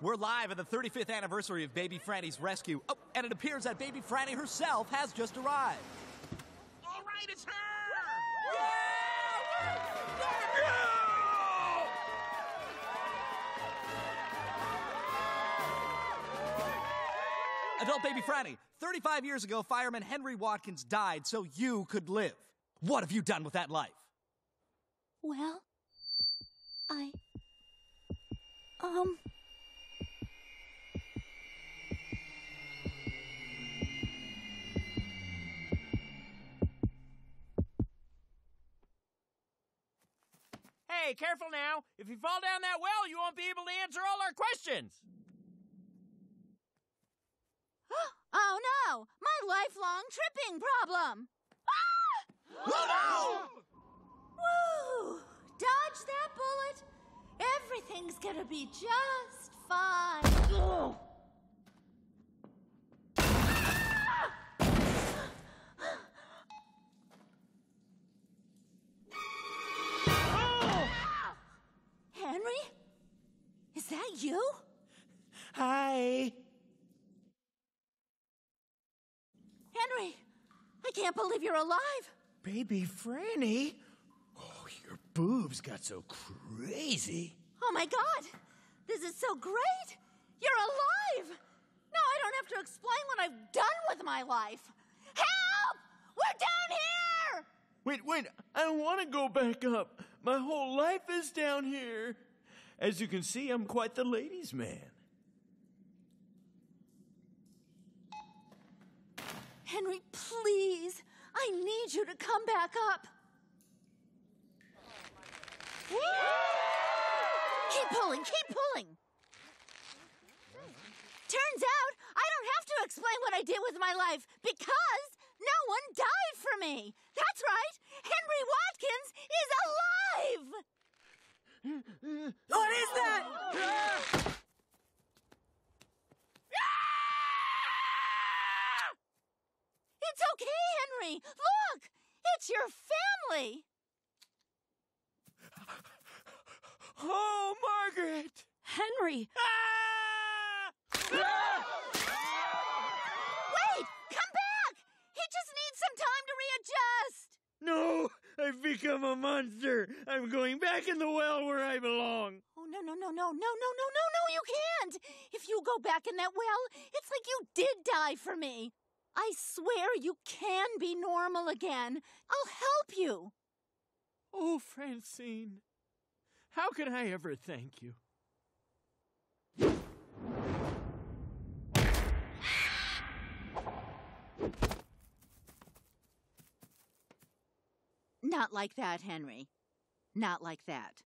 We're live at the 35th anniversary of Baby Franny's rescue. Oh, and it appears that Baby Franny herself has just arrived. All right, it's her! Yeah! Yeah! Adult Baby Franny, 35 years ago, fireman Henry Watkins died so you could live. What have you done with that life? Well, I. Um. Hey, careful now. If you fall down that well, you won't be able to answer all our questions. oh no! My lifelong tripping problem! Ah! Oh no! Woo! Dodge that bullet! Everything's gonna be just fine. you? Hi. Henry, I can't believe you're alive. Baby Franny? Oh, your boobs got so crazy. Oh my god, this is so great. You're alive. Now I don't have to explain what I've done with my life. Help! We're down here! Wait, wait, I don't want to go back up. My whole life is down here. As you can see, I'm quite the ladies' man. Henry, please. I need you to come back up. Keep pulling, keep pulling. Turns out I don't have to explain what I did with my life because no one died for me. That's right. Henry Watkins is alive. What is that? It's okay, Henry. Look, it's your family. Oh, Margaret. Henry. Ah! become a monster. I'm going back in the well where I belong. Oh, no, no, no, no, no, no, no, no, no, you can't. If you go back in that well, it's like you did die for me. I swear you can be normal again. I'll help you. Oh, Francine, how can I ever thank you? Not like that, Henry. Not like that.